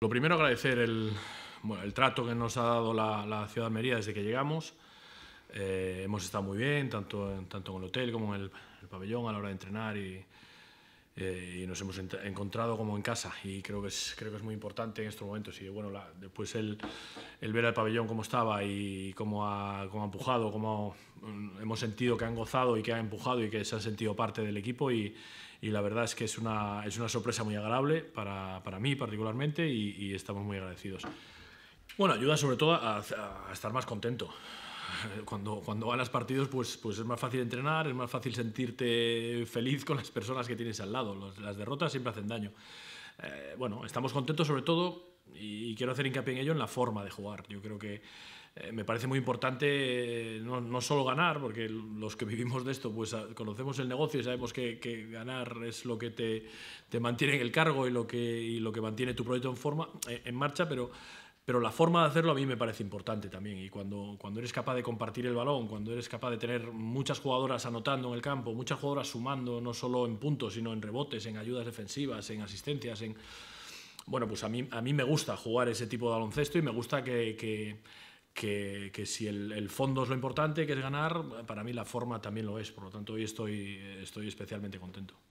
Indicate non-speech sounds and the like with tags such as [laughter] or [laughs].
Lo primero agradecer el, trato que nos ha dado la, ciudad de desde que llegamos. Eh, hemos estado muy bien, tanto, tanto en el hotel como en el, el, pabellón a la hora de entrenar y, eh, y nos hemos encontrado como en casa y creo que es, creo que es muy importante en estos momentos. Y bueno, después el, el, ver al pabellón cómo estaba y cómo ha, ha empujado, cómo mm, hemos sentido que han gozado y que han empujado y que se han sentido parte del equipo y, y la verdad es que es una, es una sorpresa muy agradable para, para mí particularmente y, estamos muy agradecidos. Bueno, ayuda sobre todo a estar más contento, [laughs] cuando, cuando ganas partidos, pues, pues es más fácil entrenar, es más fácil sentirte feliz con las personas que tienes al lado. las derrotas siempre hacen daño. Eh, bueno, estamos contentos sobre todo, y, quiero hacer hincapié en ello, en la forma de jugar. Yo creo que eh, me parece muy importante eh, no, solo ganar, porque los que vivimos de esto, pues ah, conocemos el negocio y sabemos que, ganar es lo que te, te, mantiene en el cargo y lo que, y lo que mantiene tu proyecto en, forma, en marcha, pero pero la forma de hacerlo a mí me parece importante también. Y cuando, cuando eres capaz de compartir el balón, cuando eres capaz de tener muchas jugadoras anotando en el campo, muchas jugadoras sumando, no solo en puntos, sino en rebotes, en ayudas defensivas, en asistencias, en... Bueno, pues a mí, a mí me gusta jugar ese tipo de baloncesto y me gusta que, que, que, si el, el, fondo es lo importante, que es ganar, para mí la forma también lo es. Por lo tanto, hoy estoy, estoy especialmente contento.